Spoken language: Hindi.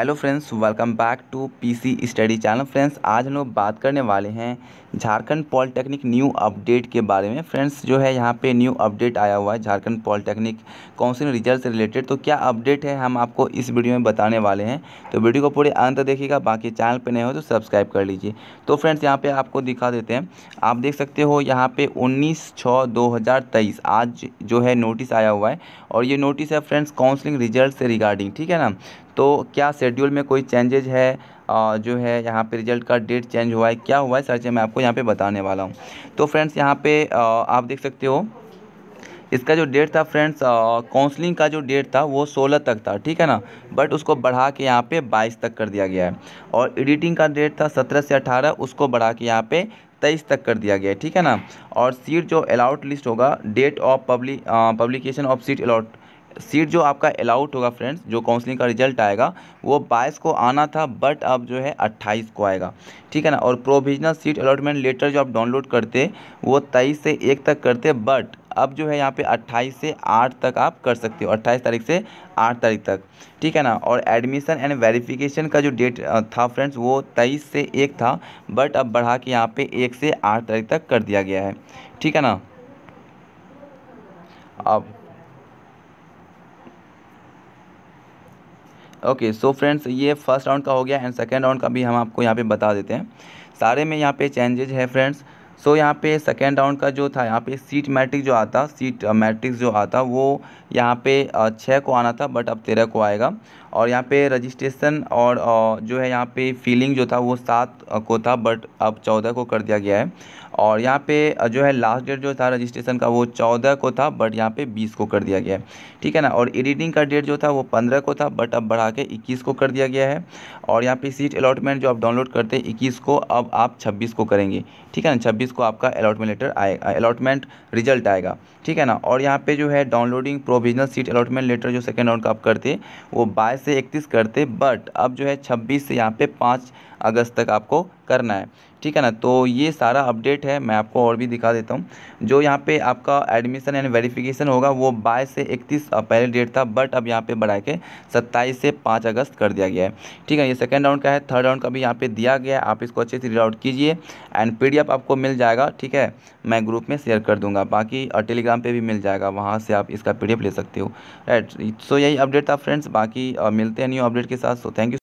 hello friends welcome back to PC study channel friends आज हम लोग बात करने वाले हैं झारखंड पॉलिटेक्निक न्यू अपडेट के बारे में फ्रेंड्स जो है यहाँ पे न्यू अपडेट आया हुआ है झारखंड पॉलिटेक्निक काउंसिल रिजल्ट से रिलेटेड तो क्या अपडेट है हम आपको इस वीडियो में बताने वाले हैं तो वीडियो को पूरे अंत देखिएगा बाकी चैनल पर नहीं हो तो सब्सक्राइब कर लीजिए तो फ्रेंड्स यहाँ पर आपको दिखा देते हैं आप देख सकते हो यहाँ पर उन्नीस छः दो आज जो है नोटिस आया हुआ है और ये नोटिस है फ्रेंड्स काउंसिलिंग रिजल्ट से रिगार्डिंग ठीक है ना तो क्या शेड्यूल में कोई चेंजेज है जो है यहाँ पे रिजल्ट का डेट चेंज हुआ है क्या हुआ है सर मैं आपको यहाँ पे बताने वाला हूँ तो फ्रेंड्स यहाँ पे आप देख सकते हो इसका जो डेट था फ्रेंड्स काउंसलिंग का जो डेट था वो 16 तक था ठीक है ना बट उसको बढ़ा के यहाँ पे 22 तक कर दिया गया है और एडिटिंग का डेट था 17 से 18 उसको बढ़ा के यहाँ पे तेईस तक कर दिया गया है ठीक है ना और सीट जो अलाउट लिस्ट होगा date of public publication of seat allot seat जो आपका अलाउट होगा फ्रेंड्स जो काउंसलिंग का रिजल्ट आएगा वो बाईस को आना था बट अब जो है अट्ठाईस को आएगा ठीक है ना और प्रोविजनल सीट अलॉटमेंट लेटर जो आप डाउनलोड करते वो तेईस से एक तक करते बट अब जो है यहाँ पे 28 से 8 तक आप कर सकते हो 28 तारीख से 8 तारीख तक ठीक है ना और एडमिशन एंड वेरिफिकेशन का जो डेट था फ्रेंड्स वो 23 से 1 था बट अब बढ़ा के यहाँ पे 1 से 8 तारीख तक कर दिया गया है ठीक है ना अब ओके सो फ्रेंड्स ये फर्स्ट राउंड का हो गया एंड सेकेंड राउंड का भी हम आपको यहाँ पे बता देते हैं सारे में यहाँ पे चेंजेज है फ्रेंड्स सो so, यहाँ पे सेकेंड राउंड का जो था यहाँ पे सीट मैट्रिक जो आता सीट मैट्रिक्स uh, जो आता वो यहाँ पे uh, छः को आना था बट अब तेरह को आएगा और यहाँ पे रजिस्ट्रेशन और uh, जो है यहाँ पे फीलिंग जो था वो सात को था बट अब चौदह को कर दिया गया है और यहाँ पे जो है लास्ट डेट जो था रजिस्ट्रेशन का वो चौदह को था बट यहाँ पे बीस को कर दिया गया है ठीक है ना और एडिटिंग का डेट जो था वो पंद्रह को था बट अब बढ़ा के इक्कीस को कर दिया गया है और यहाँ पे सीट अलॉटमेंट जो आप डाउनलोड करते हैं इक्कीस को अब आप छब्बीस को करेंगे ठीक है ना छब्बीस छब्बीस को आपका अलॉटमेंट लेटर आएगा अलॉटमेंट रिजल्ट आएगा ठीक है ना और यहाँ पे जो है downloading provisional seat allotment letter जो सेकेंड राउंड का आप करते वो बाईस से इकतीस करते बट अब जो है छब्बीस से यहाँ पे पाँच अगस्त तक आपको करना है ठीक है ना तो ये सारा अपडेट है मैं आपको और भी दिखा देता हूँ जो यहाँ पे आपका एडमिशन एंड वेरिफिकेशन होगा वो 22 से 31 पहले डेट था बट अब यहाँ पे बढ़ा के 27 से 5 अगस्त कर दिया गया है ठीक है ये सेकेंड राउंड का है थर्ड राउंड का भी यहाँ पे दिया गया है आप इसको अच्छे से रीड आउट कीजिए एंड पी आपको मिल मिल जाएगा ठीक है मैं ग्रुप में शेयर कर दूंगा बाकी और टेलीग्राम पे भी मिल जाएगा वहाँ से आप इसका पीडीएफ ले सकते हो राइट सो यही अपडेट था फ्रेंड्स बाकी मिलते हैं न्यू अपडेट के साथ सो थैंक यू